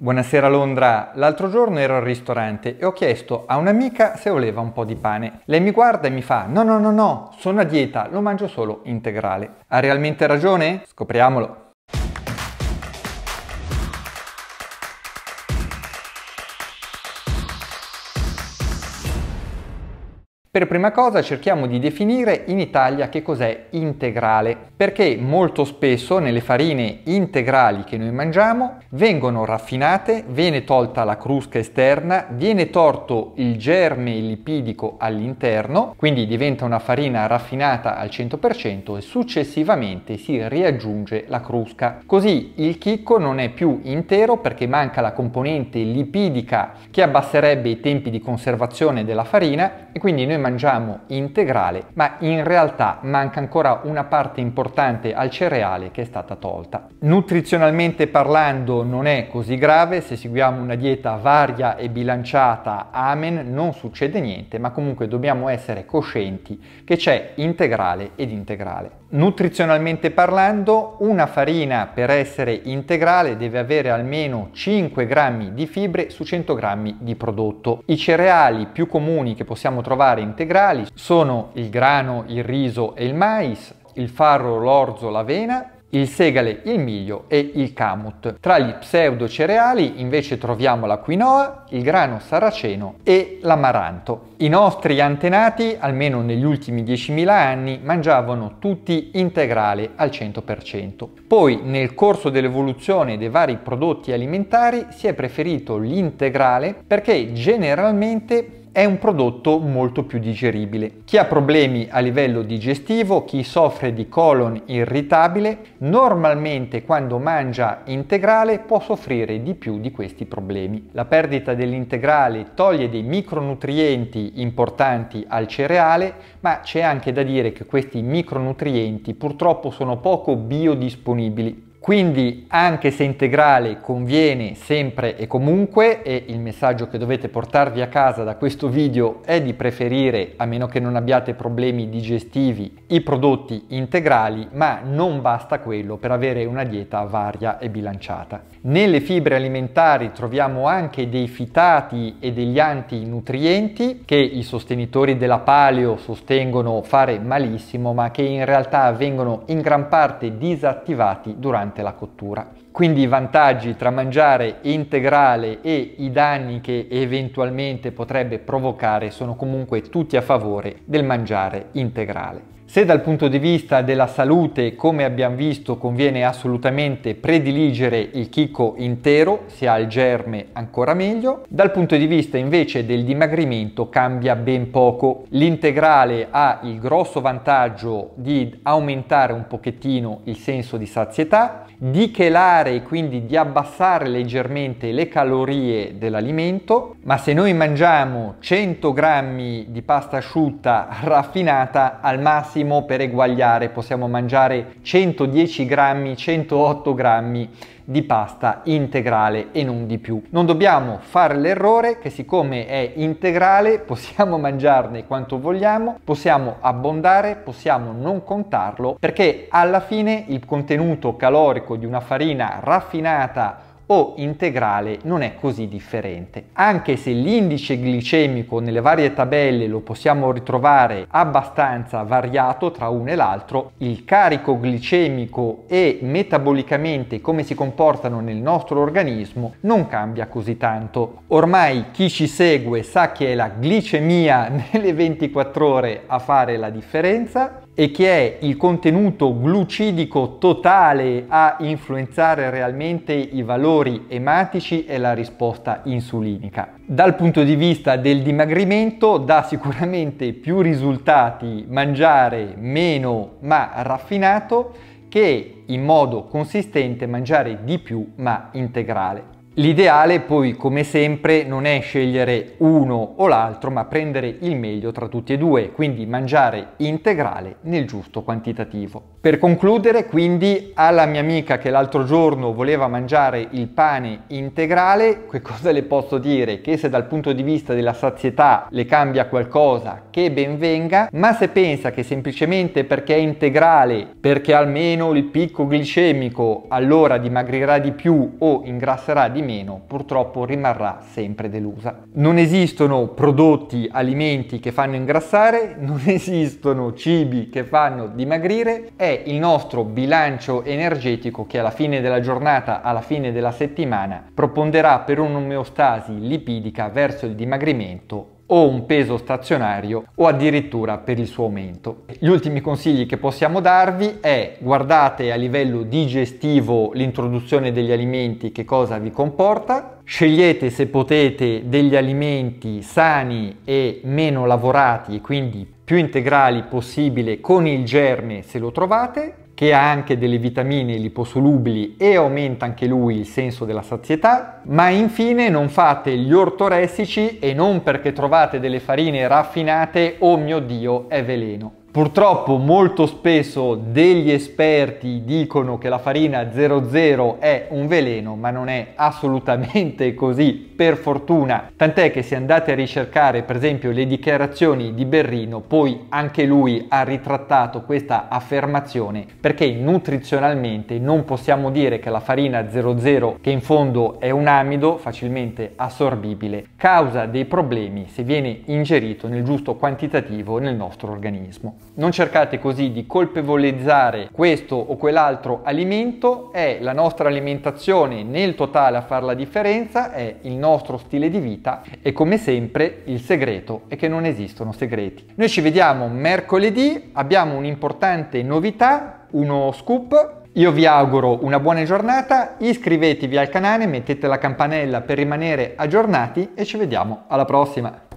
Buonasera Londra, l'altro giorno ero al ristorante e ho chiesto a un'amica se voleva un po' di pane. Lei mi guarda e mi fa no no no no, sono a dieta, lo mangio solo integrale. Ha realmente ragione? Scopriamolo. Per prima cosa cerchiamo di definire in Italia che cos'è integrale, perché molto spesso nelle farine integrali che noi mangiamo vengono raffinate, viene tolta la crusca esterna, viene torto il germe lipidico all'interno, quindi diventa una farina raffinata al 100% e successivamente si riaggiunge la crusca. Così il chicco non è più intero perché manca la componente lipidica che abbasserebbe i tempi di conservazione della farina e quindi noi mangiamo mangiamo integrale, ma in realtà manca ancora una parte importante al cereale che è stata tolta. Nutrizionalmente parlando non è così grave, se seguiamo una dieta varia e bilanciata, amen, non succede niente, ma comunque dobbiamo essere coscienti che c'è integrale ed integrale. Nutrizionalmente parlando, una farina per essere integrale deve avere almeno 5 grammi di fibre su 100 grammi di prodotto. I cereali più comuni che possiamo trovare in integrali sono il grano, il riso e il mais, il farro, l'orzo, l'avena, il segale, il miglio e il camut. Tra gli pseudo cereali invece troviamo la quinoa, il grano saraceno e l'amaranto. I nostri antenati, almeno negli ultimi 10.000 anni, mangiavano tutti integrale al 100%. Poi nel corso dell'evoluzione dei vari prodotti alimentari si è preferito l'integrale perché generalmente è un prodotto molto più digeribile. Chi ha problemi a livello digestivo, chi soffre di colon irritabile, normalmente quando mangia integrale può soffrire di più di questi problemi. La perdita dell'integrale toglie dei micronutrienti importanti al cereale, ma c'è anche da dire che questi micronutrienti purtroppo sono poco biodisponibili quindi anche se integrale conviene sempre e comunque e il messaggio che dovete portarvi a casa da questo video è di preferire, a meno che non abbiate problemi digestivi, i prodotti integrali, ma non basta quello per avere una dieta varia e bilanciata. Nelle fibre alimentari troviamo anche dei fitati e degli antinutrienti che i sostenitori della paleo sostengono fare malissimo, ma che in realtà vengono in gran parte disattivati durante durante la cottura. Quindi i vantaggi tra mangiare integrale e i danni che eventualmente potrebbe provocare sono comunque tutti a favore del mangiare integrale. Se dal punto di vista della salute, come abbiamo visto, conviene assolutamente prediligere il chicco intero, se ha il germe ancora meglio, dal punto di vista invece del dimagrimento cambia ben poco. L'integrale ha il grosso vantaggio di aumentare un pochettino il senso di sazietà, di chelare e quindi di abbassare leggermente le calorie dell'alimento, ma se noi mangiamo 100 grammi di pasta asciutta raffinata, al massimo massimo per eguagliare possiamo mangiare 110 grammi, 108 grammi di pasta integrale e non di più. Non dobbiamo fare l'errore che siccome è integrale possiamo mangiarne quanto vogliamo, possiamo abbondare, possiamo non contarlo perché alla fine il contenuto calorico di una farina raffinata o integrale non è così differente, anche se l'indice glicemico nelle varie tabelle lo possiamo ritrovare abbastanza variato tra uno e l'altro, il carico glicemico e metabolicamente come si comportano nel nostro organismo non cambia così tanto. Ormai chi ci segue sa che è la glicemia nelle 24 ore a fare la differenza e che è il contenuto glucidico totale a influenzare realmente i valori ematici e la risposta insulinica. Dal punto di vista del dimagrimento dà sicuramente più risultati mangiare meno ma raffinato che in modo consistente mangiare di più ma integrale. L'ideale poi, come sempre, non è scegliere uno o l'altro, ma prendere il meglio tra tutti e due, quindi mangiare integrale nel giusto quantitativo. Per concludere, quindi, alla mia amica che l'altro giorno voleva mangiare il pane integrale, che cosa le posso dire? Che se dal punto di vista della sazietà le cambia qualcosa, che ben venga, ma se pensa che semplicemente perché è integrale, perché almeno il picco glicemico, allora dimagrirà di più o ingrasserà di meno, almeno purtroppo rimarrà sempre delusa. Non esistono prodotti, alimenti che fanno ingrassare, non esistono cibi che fanno dimagrire, è il nostro bilancio energetico che alla fine della giornata, alla fine della settimana, proponderà per un'omeostasi lipidica verso il dimagrimento o un peso stazionario o addirittura per il suo aumento. Gli ultimi consigli che possiamo darvi è guardate a livello digestivo l'introduzione degli alimenti che cosa vi comporta, scegliete se potete degli alimenti sani e meno lavorati e quindi più integrali possibile con il germe se lo trovate che ha anche delle vitamine liposolubili e aumenta anche lui il senso della sazietà, ma infine non fate gli ortoressici e non perché trovate delle farine raffinate, oh mio Dio, è veleno. Purtroppo molto spesso degli esperti dicono che la farina 00 è un veleno, ma non è assolutamente così, per fortuna. Tant'è che se andate a ricercare per esempio le dichiarazioni di Berrino, poi anche lui ha ritrattato questa affermazione perché nutrizionalmente non possiamo dire che la farina 00, che in fondo è un amido facilmente assorbibile, causa dei problemi se viene ingerito nel giusto quantitativo nel nostro organismo. Non cercate così di colpevolizzare questo o quell'altro alimento, è la nostra alimentazione nel totale a fare la differenza, è il nostro stile di vita e come sempre il segreto è che non esistono segreti. Noi ci vediamo mercoledì, abbiamo un'importante novità, uno scoop io vi auguro una buona giornata, iscrivetevi al canale, mettete la campanella per rimanere aggiornati e ci vediamo alla prossima.